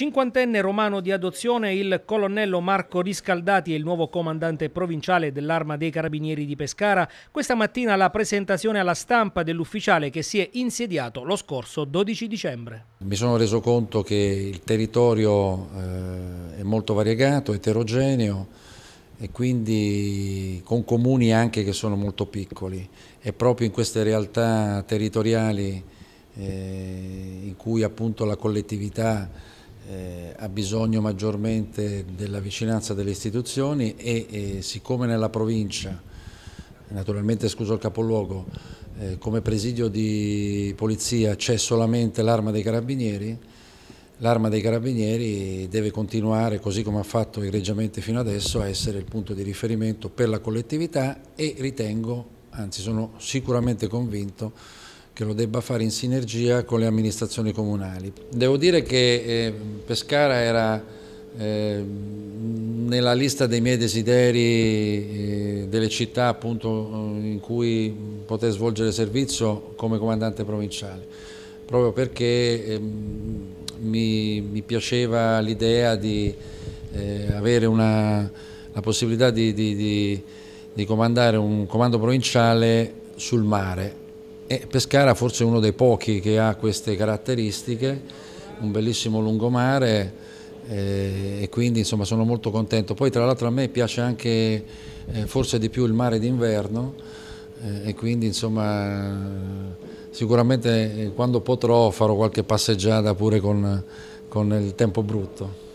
Cinquantenne romano di adozione, il colonnello Marco Riscaldati è il nuovo comandante provinciale dell'Arma dei Carabinieri di Pescara. Questa mattina la presentazione alla stampa dell'ufficiale che si è insediato lo scorso 12 dicembre. Mi sono reso conto che il territorio eh, è molto variegato, eterogeneo e quindi con comuni anche che sono molto piccoli e proprio in queste realtà territoriali eh, in cui appunto la collettività eh, ha bisogno maggiormente della vicinanza delle istituzioni e, e siccome nella provincia, naturalmente scuso il capoluogo, eh, come presidio di polizia c'è solamente l'arma dei carabinieri, l'arma dei carabinieri deve continuare, così come ha fatto egregiamente fino adesso, a essere il punto di riferimento per la collettività e ritengo, anzi sono sicuramente convinto, che lo debba fare in sinergia con le amministrazioni comunali. Devo dire che eh, Pescara era ehm, nella lista dei miei desideri eh, delle città appunto, in cui poter svolgere servizio come comandante provinciale, proprio perché ehm, mi, piaceva l'idea di eh, avere una, la possibilità di, di, di, di comandare un comando provinciale sul mare e Pescara forse è uno dei pochi che ha queste caratteristiche, un bellissimo lungomare eh, e quindi insomma sono molto contento. Poi tra l'altro a me piace anche eh, forse di più il mare d'inverno eh, e quindi insomma sicuramente eh, quando potrò farò qualche passeggiata pure con, con il tempo brutto.